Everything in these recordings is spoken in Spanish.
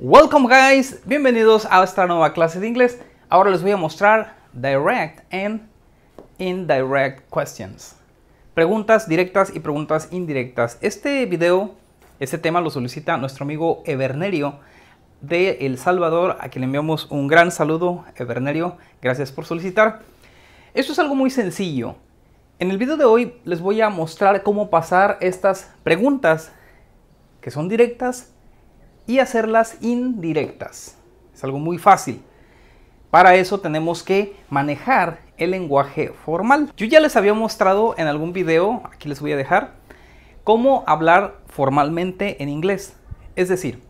Welcome guys, bienvenidos a esta nueva clase de inglés. Ahora les voy a mostrar direct and indirect questions. Preguntas directas y preguntas indirectas. Este video, este tema lo solicita nuestro amigo Ebernerio de El Salvador, a quien le enviamos un gran saludo. Ebernerio, gracias por solicitar. Esto es algo muy sencillo. En el video de hoy les voy a mostrar cómo pasar estas preguntas que son directas y hacerlas indirectas. Es algo muy fácil. Para eso tenemos que manejar el lenguaje formal. Yo ya les había mostrado en algún video, aquí les voy a dejar, cómo hablar formalmente en inglés. Es decir,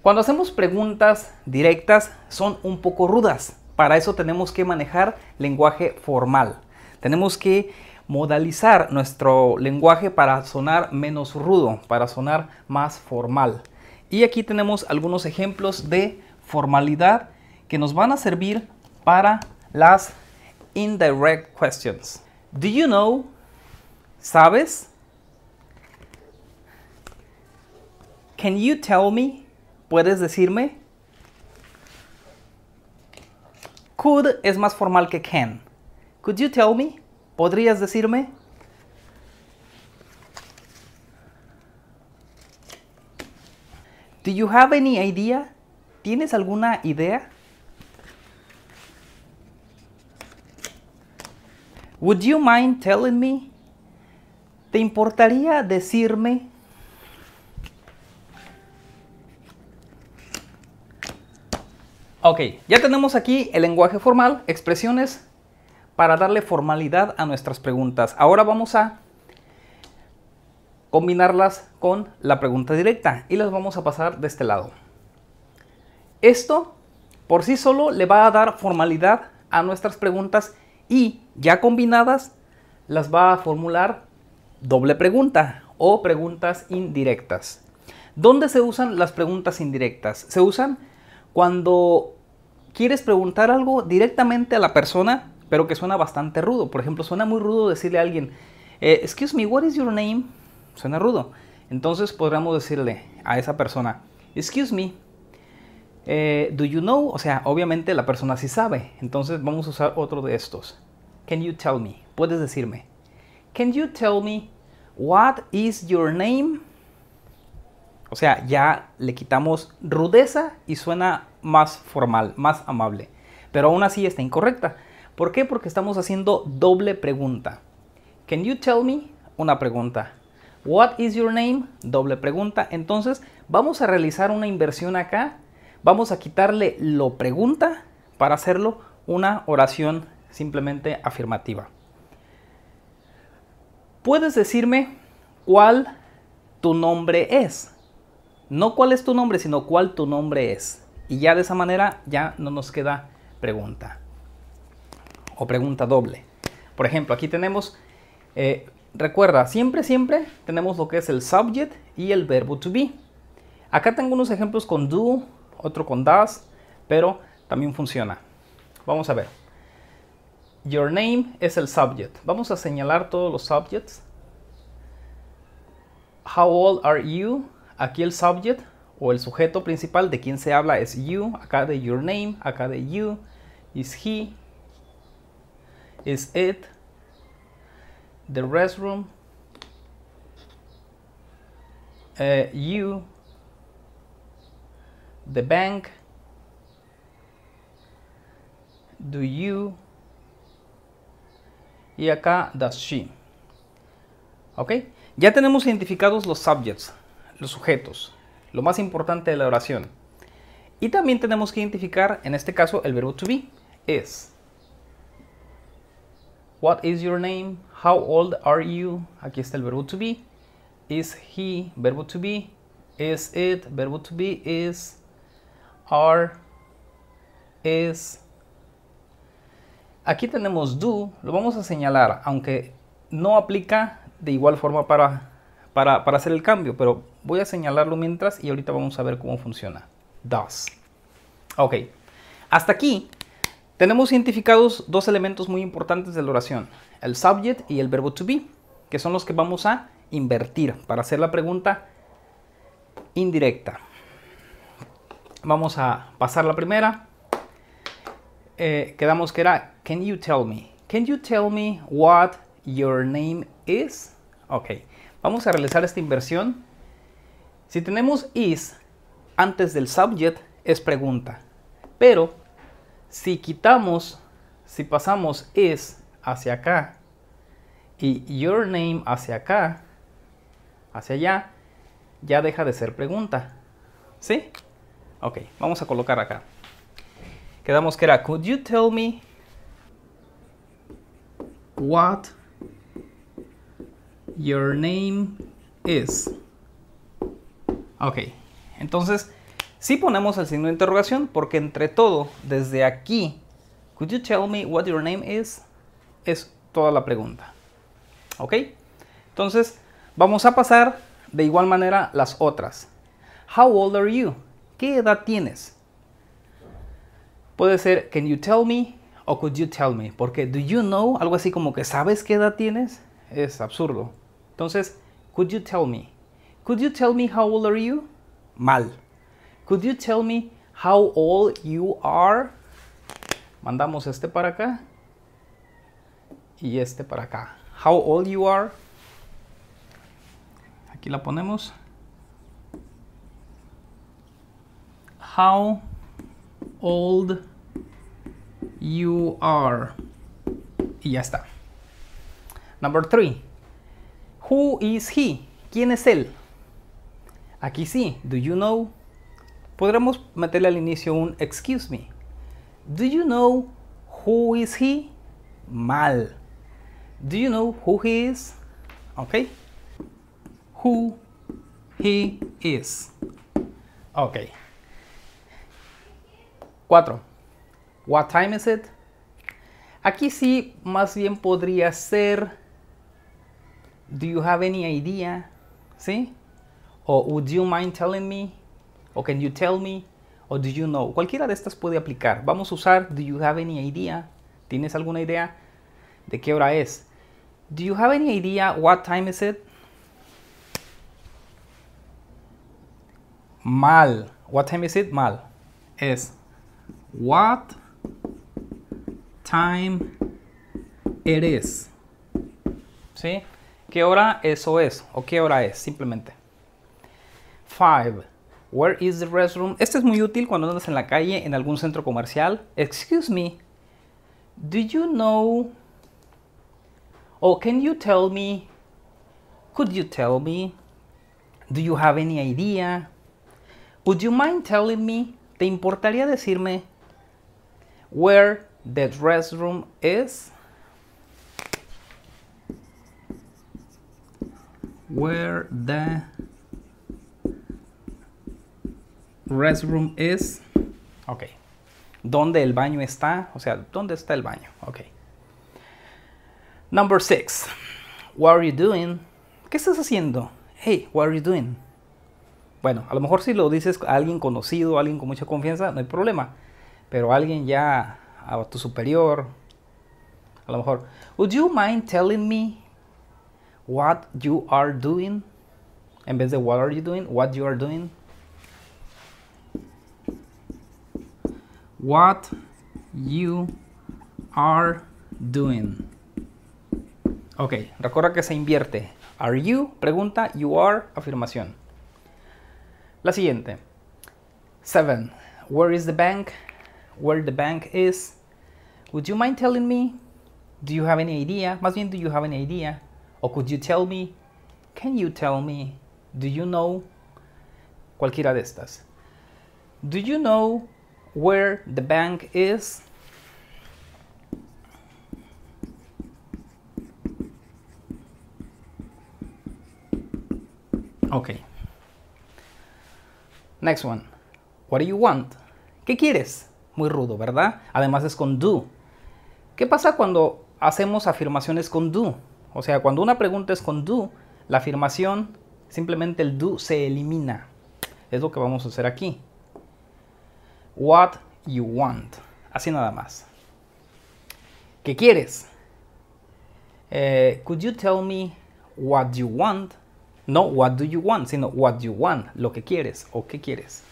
cuando hacemos preguntas directas son un poco rudas. Para eso tenemos que manejar lenguaje formal. Tenemos que modalizar nuestro lenguaje para sonar menos rudo, para sonar más formal. Y aquí tenemos algunos ejemplos de formalidad que nos van a servir para las indirect questions. Do you know? ¿Sabes? Can you tell me? ¿Puedes decirme? Could es más formal que can. Could you tell me? ¿Podrías decirme? Do you have any idea? ¿Tienes alguna idea? Would you mind telling me? ¿Te importaría decirme? Ok, ya tenemos aquí el lenguaje formal, expresiones para darle formalidad a nuestras preguntas. Ahora vamos a combinarlas con la pregunta directa y las vamos a pasar de este lado. Esto por sí solo le va a dar formalidad a nuestras preguntas y ya combinadas las va a formular doble pregunta o preguntas indirectas. ¿Dónde se usan las preguntas indirectas? Se usan cuando quieres preguntar algo directamente a la persona, pero que suena bastante rudo. Por ejemplo, suena muy rudo decirle a alguien, eh, excuse me, what is your name? Suena rudo. Entonces podríamos decirle a esa persona, excuse me, eh, do you know? O sea, obviamente la persona sí sabe. Entonces vamos a usar otro de estos. Can you tell me? Puedes decirme. Can you tell me what is your name? O sea, ya le quitamos rudeza y suena más formal, más amable. Pero aún así está incorrecta. ¿Por qué? Porque estamos haciendo doble pregunta. Can you tell me? Una pregunta. What is your name? Doble pregunta. Entonces vamos a realizar una inversión acá. Vamos a quitarle lo pregunta para hacerlo una oración simplemente afirmativa. Puedes decirme cuál tu nombre es. No cuál es tu nombre, sino cuál tu nombre es. Y ya de esa manera ya no nos queda pregunta. O pregunta doble. Por ejemplo, aquí tenemos eh, recuerda, siempre, siempre tenemos lo que es el subject y el verbo to be. Acá tengo unos ejemplos con do, otro con does, pero también funciona. Vamos a ver. Your name es el subject. Vamos a señalar todos los subjects. How old are you? Aquí el subject o el sujeto principal de quien se habla es you. Acá de your name, acá de you. Is he? Is it? the restroom uh, you the bank do you y acá does she ok ya tenemos identificados los subjects los sujetos lo más importante de la oración y también tenemos que identificar en este caso el verbo to be es what is your name How old are you? Aquí está el verbo to be. Is he, verbo to be. Is it, verbo to be. Is, are, is. Aquí tenemos do, lo vamos a señalar, aunque no aplica de igual forma para, para, para hacer el cambio, pero voy a señalarlo mientras y ahorita vamos a ver cómo funciona. Does. Ok, hasta aquí tenemos identificados dos elementos muy importantes de la oración, el subject y el verbo to be, que son los que vamos a invertir para hacer la pregunta indirecta. Vamos a pasar la primera. Eh, quedamos que era, can you tell me? Can you tell me what your name is? Ok, vamos a realizar esta inversión. Si tenemos is antes del subject, es pregunta. Pero si quitamos, si pasamos is hacia acá y your name hacia acá, hacia allá, ya deja de ser pregunta. ¿Sí? Ok, vamos a colocar acá. Quedamos que era, could you tell me what your name is? Ok, entonces si ponemos el signo de interrogación porque entre todo, desde aquí, could you tell me what your name is? Es toda la pregunta. ¿Ok? Entonces, vamos a pasar de igual manera las otras. How old are you? ¿Qué edad tienes? Puede ser, can you tell me? O could you tell me? Porque do you know, algo así como que sabes qué edad tienes, es absurdo. Entonces, could you tell me? Could you tell me how old are you? Mal. Could you tell me how old you are? Mandamos este para acá y este para acá. How old you are? Aquí la ponemos. How old you are. Y ya está. Number three. Who is he? ¿Quién es él? Aquí sí. Do you know? podremos meterle al inicio un excuse me. Do you know who is he? Mal. Do you know who he is? Ok. Who he is. Ok. 4. What time is it? Aquí sí, más bien podría ser Do you have any idea? ¿Sí? O would you mind telling me? o can you tell me o do you know. Cualquiera de estas puede aplicar. Vamos a usar do you have any idea. ¿Tienes alguna idea de qué hora es? Do you have any idea what time is it? Mal. What time is it? Mal. Es what time it is. ¿Sí? ¿Qué hora eso es? ¿O qué hora es? Simplemente. Five. Where is the restroom? Este es muy útil cuando andas en la calle, en algún centro comercial. Excuse me. Do you know? Oh, can you tell me? Could you tell me? Do you have any idea? Would you mind telling me? ¿Te importaría decirme where the restroom is? Where the restroom is. Ok. ¿Dónde el baño está? O sea, ¿dónde está el baño? Ok. Number six. What are you doing? ¿Qué estás haciendo? Hey, what are you doing? Bueno, a lo mejor si lo dices a alguien conocido, alguien con mucha confianza, no hay problema. Pero alguien ya a tu superior, a lo mejor, would you mind telling me what you are doing? En vez de what are you doing, what you are doing. what you are doing. Ok, recuerda que se invierte. Are you, pregunta, you are, afirmación. La siguiente. Seven. Where is the bank? Where the bank is? Would you mind telling me? Do you have any idea? Más bien, do you have any idea? O could you tell me? Can you tell me? Do you know? Cualquiera de estas. Do you know where the bank is ok next one what do you want ¿qué quieres? muy rudo ¿verdad? además es con do ¿qué pasa cuando hacemos afirmaciones con do? o sea cuando una pregunta es con do la afirmación simplemente el do se elimina es lo que vamos a hacer aquí What you want. Así nada más. ¿Qué quieres? Eh, could you tell me what you want? No what do you want, sino what you want, lo que quieres o qué quieres.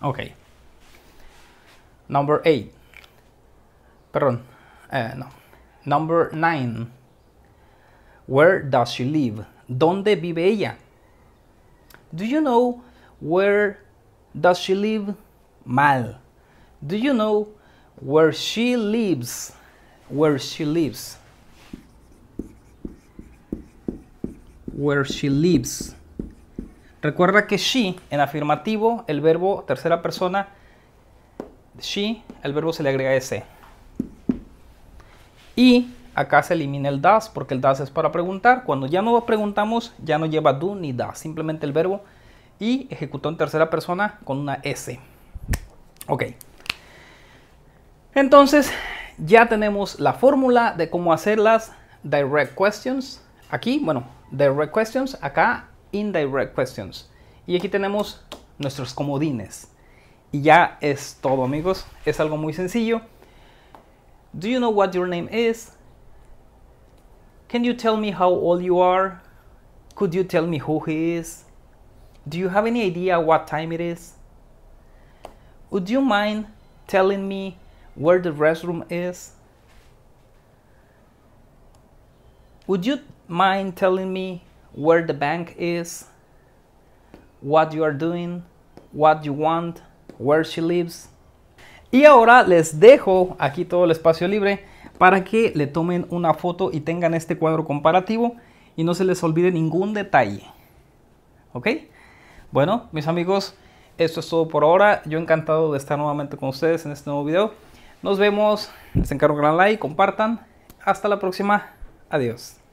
Ok. Number 8. Perdón. Eh, no. Number 9. Where does she live? ¿Dónde vive ella? Do you know where does she live? Mal. Do you know where she lives? Where she lives. Where she lives. Recuerda que she en afirmativo, el verbo tercera persona, she, el verbo se le agrega ese. Y Acá se elimina el das porque el das es para preguntar. Cuando ya no preguntamos, ya no lleva do ni das, simplemente el verbo y ejecutó en tercera persona con una S. Ok. Entonces, ya tenemos la fórmula de cómo hacer las direct questions. Aquí, bueno, direct questions, acá indirect questions. Y aquí tenemos nuestros comodines. Y ya es todo, amigos. Es algo muy sencillo. Do you know what your name is? Can you tell me how old you are? Could you tell me who he is? Do you have any idea what time it is? Would you mind telling me where the restroom is? Would you mind telling me where the bank is? What you are doing? What you want? Where she lives? Y ahora les dejo aquí todo el espacio libre para que le tomen una foto y tengan este cuadro comparativo y no se les olvide ningún detalle. ¿Ok? Bueno, mis amigos, esto es todo por ahora. Yo encantado de estar nuevamente con ustedes en este nuevo video. Nos vemos. Les encargo un gran like, compartan. Hasta la próxima. Adiós.